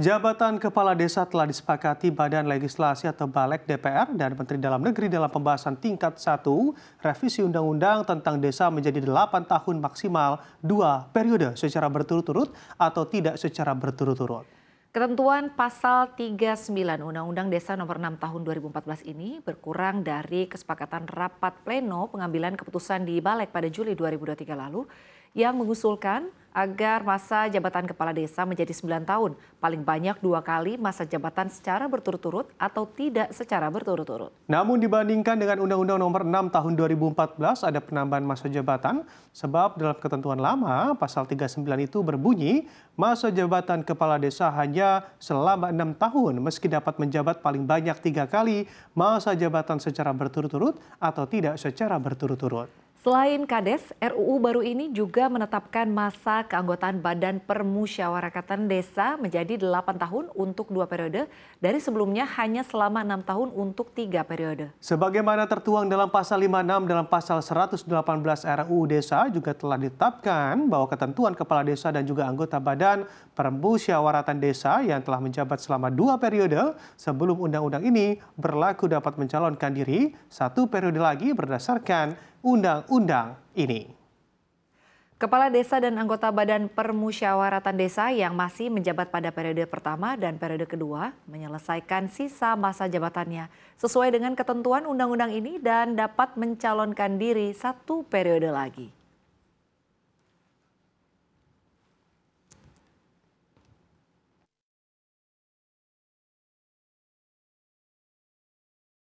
Jabatan Kepala Desa telah disepakati Badan Legislasi atau Balek DPR dan Menteri Dalam Negeri dalam pembahasan tingkat 1 revisi Undang-Undang tentang Desa menjadi 8 tahun maksimal dua periode secara berturut-turut atau tidak secara berturut-turut. Ketentuan pasal 39 Undang-Undang Desa nomor 6 tahun 2014 ini berkurang dari kesepakatan rapat pleno pengambilan keputusan di Balek pada Juli 2023 lalu yang mengusulkan agar masa jabatan kepala desa menjadi 9 tahun, paling banyak dua kali masa jabatan secara berturut-turut atau tidak secara berturut-turut. Namun dibandingkan dengan Undang-Undang Nomor 6 Tahun 2014 ada penambahan masa jabatan sebab dalam ketentuan lama pasal 39 itu berbunyi masa jabatan kepala desa hanya selama enam tahun meski dapat menjabat paling banyak tiga kali masa jabatan secara berturut-turut atau tidak secara berturut-turut. Selain Kades, RUU baru ini juga menetapkan masa keanggotaan Badan Permusyawaratan Desa menjadi 8 tahun untuk dua periode, dari sebelumnya hanya selama enam tahun untuk tiga periode. Sebagaimana tertuang dalam Pasal 56 dalam Pasal 118 RUU Desa juga telah ditetapkan bahwa ketentuan Kepala Desa dan juga anggota Badan Permusyawaratan Desa yang telah menjabat selama dua periode sebelum undang-undang ini berlaku dapat mencalonkan diri satu periode lagi berdasarkan undang-undang ini. Kepala desa dan anggota Badan Permusyawaratan Desa yang masih menjabat pada periode pertama dan periode kedua menyelesaikan sisa masa jabatannya sesuai dengan ketentuan undang-undang ini dan dapat mencalonkan diri satu periode lagi.